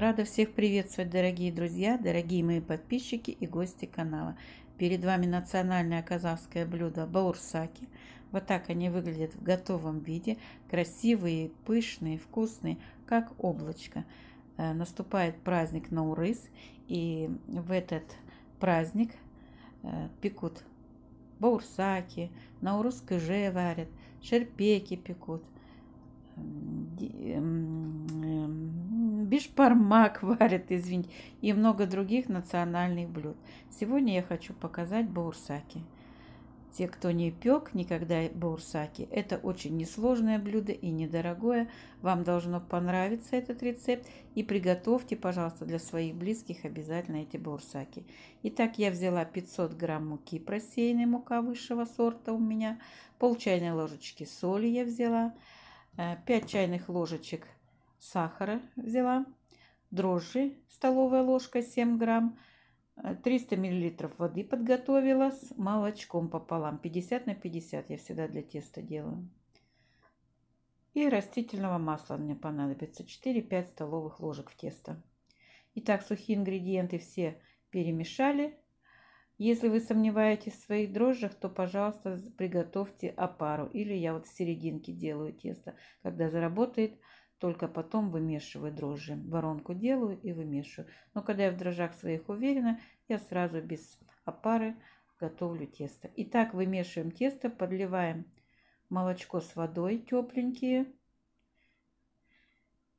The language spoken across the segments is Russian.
Рада всех приветствовать, дорогие друзья, дорогие мои подписчики и гости канала. Перед вами национальное казахское блюдо баурсаки. Вот так они выглядят в готовом виде. Красивые, пышные, вкусные, как облачко. Э, наступает праздник Наурыз. И в этот праздник э, пекут баурсаки, наурыз кыже варят, шерпеки пекут, эм, бишпармак варят, извините, и много других национальных блюд. Сегодня я хочу показать баурсаки. Те, кто не пек никогда баурсаки, это очень несложное блюдо и недорогое. Вам должно понравиться этот рецепт. И приготовьте, пожалуйста, для своих близких обязательно эти баурсаки. Итак, я взяла 500 грамм муки просеянной, мука высшего сорта у меня. Пол чайной ложечки соли я взяла. 5 э, чайных ложечек – сахара взяла, дрожжи столовая ложка 7 грамм, 300 э, миллилитров воды подготовила с молочком пополам, 50 на 50 я всегда для теста делаю. И растительного масла мне понадобится 4-5 столовых ложек в тесто. Итак, сухие ингредиенты все перемешали. Если вы сомневаетесь в своих дрожжах, то, пожалуйста, приготовьте опару. Или я вот в серединке делаю тесто, когда заработает только потом вымешиваю дрожжи. Воронку делаю и вымешиваю. Но когда я в дрожжах своих уверена, я сразу без опары готовлю тесто. Итак, вымешиваем тесто, подливаем молочко с водой тепленькие.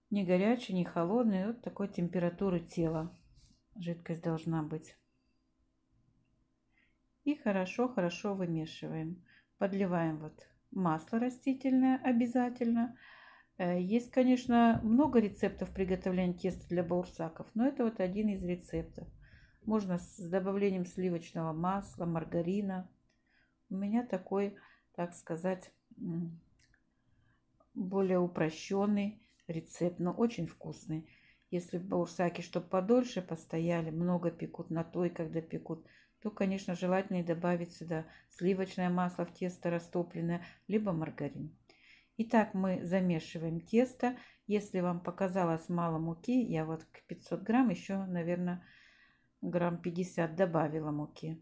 Не горячий, не холодный. Вот такой температуры тела жидкость должна быть. И хорошо-хорошо вымешиваем. Подливаем вот масло растительное обязательно. Обязательно Э, есть, конечно, много рецептов приготовления теста для баурсаков, но это вот один из рецептов. Можно с добавлением сливочного масла, маргарина. У меня такой, так сказать, более упрощенный рецепт, но очень вкусный. Если баурсаки, чтобы подольше постояли, много пекут на той, когда пекут, то, конечно, желательно и добавить сюда сливочное масло в тесто растопленное, либо маргарин. Итак, мы замешиваем тесто. Если вам показалось мало муки, я вот к 500 грамм еще, наверное, грамм 50 добавила муки.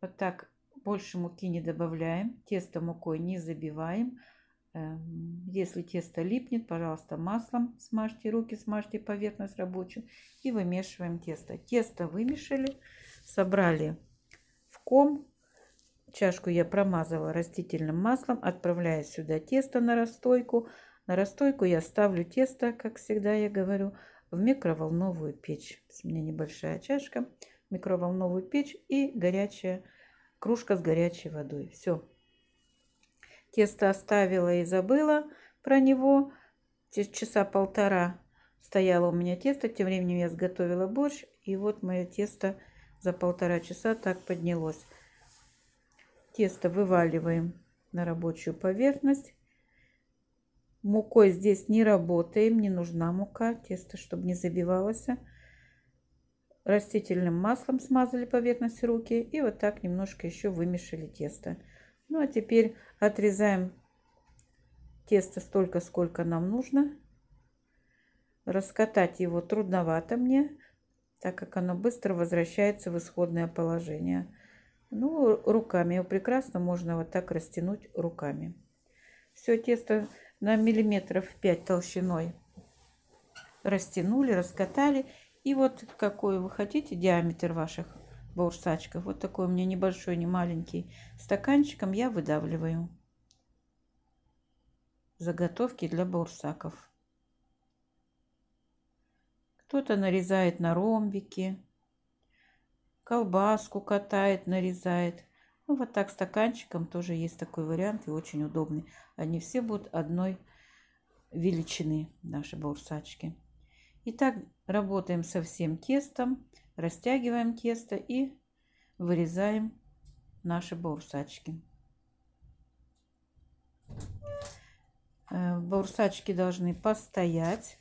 Вот так больше муки не добавляем, тесто мукой не забиваем. Эм, если тесто липнет, пожалуйста, маслом смажьте руки, смажьте поверхность рабочую и вымешиваем тесто. Тесто вымешали, собрали в ком, Чашку я промазала растительным маслом, отправляю сюда тесто на расстойку. На расстойку я ставлю тесто, как всегда я говорю, в микроволновую печь. У меня небольшая чашка, микроволновую печь и горячая кружка с горячей водой. Все. Тесто оставила и забыла про него. Часа полтора стояло у меня тесто. Тем временем я сготовила борщ. И вот мое тесто за полтора часа так поднялось. Тесто вываливаем на рабочую поверхность. Мукой здесь не работаем, не нужна мука, тесто, чтобы не забивалось. Растительным маслом смазали поверхность руки и вот так немножко еще вымешали тесто. Ну а теперь отрезаем тесто столько, сколько нам нужно. Раскатать его трудновато мне, так как оно быстро возвращается в исходное положение. Ну, руками. Его прекрасно можно вот так растянуть руками. Все тесто на миллиметров 5 толщиной растянули, раскатали. И вот какой вы хотите диаметр ваших бурсачков. Вот такой у меня небольшой, не маленький. Стаканчиком я выдавливаю заготовки для бурсаков. Кто-то нарезает на ромбики колбаску катает, нарезает. Ну, вот так стаканчиком тоже есть такой вариант и очень удобный. Они все будут одной величины, наши бурсачки. Итак, работаем со всем тестом, растягиваем тесто и вырезаем наши бурсачки. Э, бурсачки должны постоять.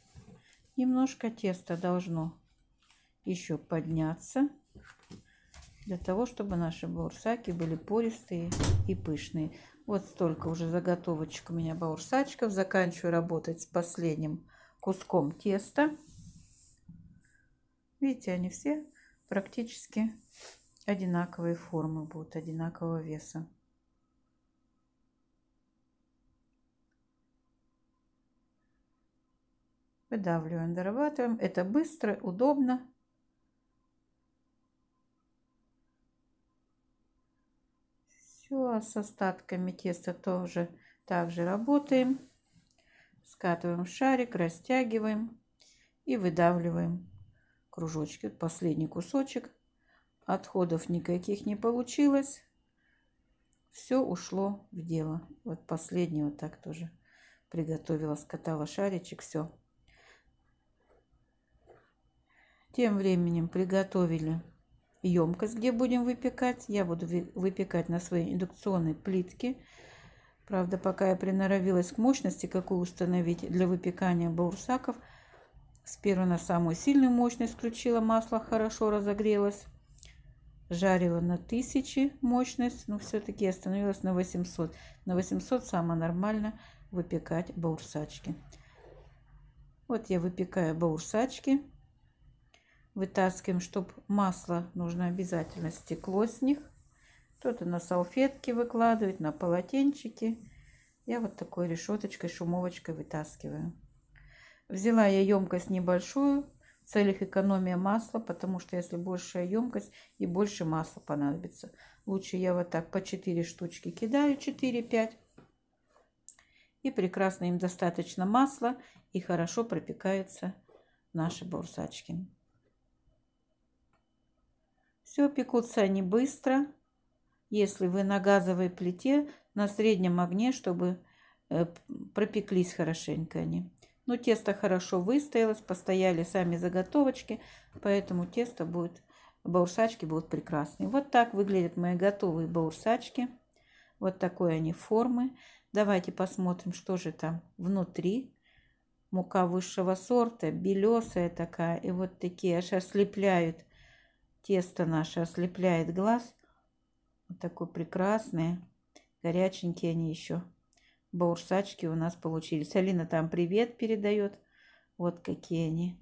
Немножко тесто должно еще подняться для того, чтобы наши баурсаки были пористые и пышные. Вот столько уже заготовочек у меня баурсачков. Заканчиваю работать с последним куском теста. Видите, они все практически одинаковые формы будут, одинакового веса. Выдавливаем, дорабатываем. Это быстро, удобно. с остатками теста тоже также работаем. Скатываем в шарик, растягиваем и выдавливаем кружочки. Последний кусочек. Отходов никаких не получилось. Все ушло в дело. Вот последний вот так тоже приготовила, скатала шаричек. Все. Тем временем приготовили емкость, где будем выпекать. Я буду выпекать на своей индукционной плитке. Правда, пока я приноровилась к мощности, какую установить для выпекания баурсаков, сперва на самую сильную мощность включила масло, хорошо разогрелось. Жарила на 1000 мощность, но все-таки остановилась на 800. На 800 самое нормально выпекать баурсачки. Вот я выпекаю баурсачки вытаскиваем, чтобы масло нужно обязательно стекло с них. Кто-то на салфетке выкладывает, на полотенчики. Я вот такой решеточкой, шумовочкой вытаскиваю. Взяла я емкость небольшую в целях экономия масла, потому что если большая емкость и больше масла понадобится. Лучше я вот так по 4 штучки кидаю, 4-5. И прекрасно им достаточно масла и хорошо пропекаются наши бурсачки. Все пекутся они быстро, если вы на газовой плите на среднем огне, чтобы э, пропеклись хорошенько они. Но тесто хорошо выстоялось, постояли сами заготовочки, поэтому тесто будет, баурсачки будут прекрасные. Вот так выглядят мои готовые баурсачки. Вот такой они формы. Давайте посмотрим, что же там внутри. Мука высшего сорта, белесая такая. И вот такие аж ослепляют Тесто наше ослепляет глаз. Вот такой прекрасный. Горяченькие они еще. Баурсачки у нас получились. Алина там привет передает. Вот какие они.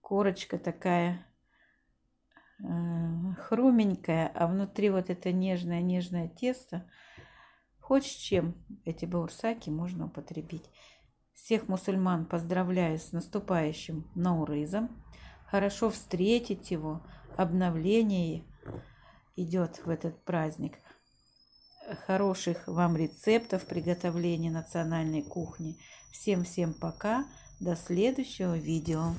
Корочка такая э, хруменькая, а внутри вот это нежное-нежное тесто. Хоть с чем эти баурсаки можно употребить. Всех мусульман поздравляю с наступающим Наурызом хорошо встретить его. Обновление идет в этот праздник. Хороших вам рецептов приготовления национальной кухни. Всем-всем пока. До следующего видео.